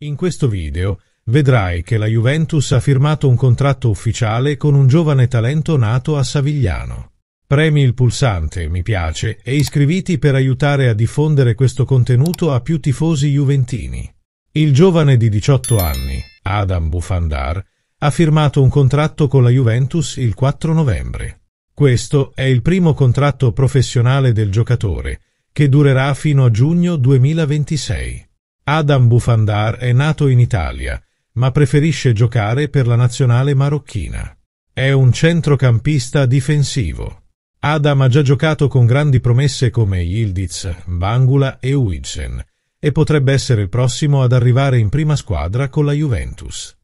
In questo video vedrai che la Juventus ha firmato un contratto ufficiale con un giovane talento nato a Savigliano. Premi il pulsante mi piace e iscriviti per aiutare a diffondere questo contenuto a più tifosi juventini. Il giovane di 18 anni, Adam Bufandar, ha firmato un contratto con la Juventus il 4 novembre. Questo è il primo contratto professionale del giocatore, che durerà fino a giugno 2026. Adam Bufandar è nato in Italia, ma preferisce giocare per la nazionale marocchina. È un centrocampista difensivo. Adam ha già giocato con grandi promesse come Yildiz, Bangula e Wilson e potrebbe essere il prossimo ad arrivare in prima squadra con la Juventus.